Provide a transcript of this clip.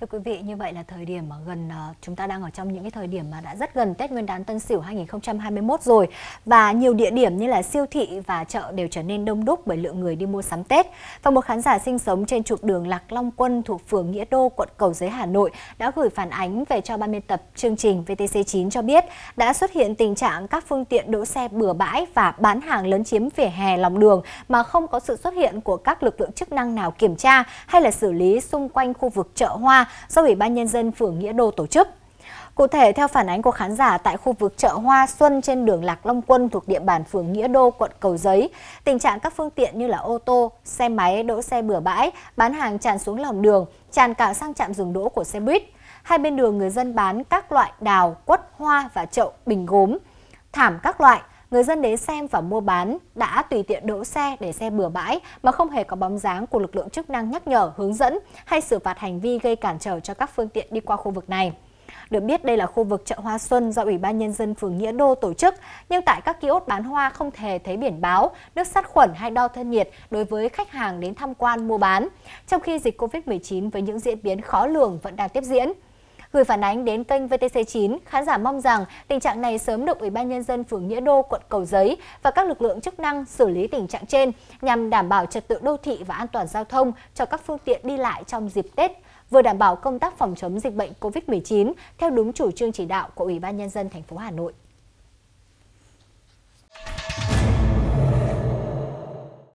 Thưa quý vị, như vậy là thời điểm mà gần ờ, chúng ta đang ở trong những cái thời điểm mà đã rất gần Tết Nguyên đán Tân Sửu 2021 rồi và nhiều địa điểm như là siêu thị và chợ đều trở nên đông đúc bởi lượng người đi mua sắm Tết. Và một khán giả sinh sống trên trục đường Lạc Long Quân thuộc phường Nghĩa Đô, quận Cầu Giấy, Hà Nội đã gửi phản ánh về cho ban biên tập chương trình VTC9 cho biết đã xuất hiện tình trạng các phương tiện đỗ xe bừa bãi và bán hàng lớn chiếm vỉa hè lòng đường mà không có sự xuất hiện của các lực lượng chức năng nào kiểm tra hay là xử lý xung quanh khu vực chợ hoa do Ủy ban Nhân dân phường Nghĩa Đô tổ chức. Cụ thể, theo phản ánh của khán giả tại khu vực chợ Hoa Xuân trên đường Lạc Long Quân thuộc địa bàn phường Nghĩa Đô, quận Cầu Giấy, tình trạng các phương tiện như là ô tô, xe máy, đỗ xe bừa bãi, bán hàng tràn xuống lòng đường, tràn cả sang trạm dừng đỗ của xe buýt. Hai bên đường người dân bán các loại đào, quất, hoa và chậu, bình gốm, thảm các loại, người dân đến xem và mua bán đã tùy tiện đỗ xe để xe bừa bãi mà không hề có bóng dáng của lực lượng chức năng nhắc nhở, hướng dẫn hay xử phạt hành vi gây cản trở cho các phương tiện đi qua khu vực này. Được biết đây là khu vực chợ Hoa Xuân do Ủy ban Nhân dân phường Nghĩa Đô tổ chức, nhưng tại các kiosk bán hoa không thể thấy biển báo, nước sát khuẩn hay đo thân nhiệt đối với khách hàng đến tham quan mua bán, trong khi dịch COVID-19 với những diễn biến khó lường vẫn đang tiếp diễn. Gửi phản ánh đến kênh VTC9, khán giả mong rằng tình trạng này sớm được Ủy ban Nhân dân phường Nghĩa Đô, quận Cầu Giấy và các lực lượng chức năng xử lý tình trạng trên nhằm đảm bảo trật tự đô thị và an toàn giao thông cho các phương tiện đi lại trong dịp Tết, vừa đảm bảo công tác phòng chống dịch bệnh COVID-19 theo đúng chủ trương chỉ đạo của Ủy ban Nhân dân thành phố Hà Nội.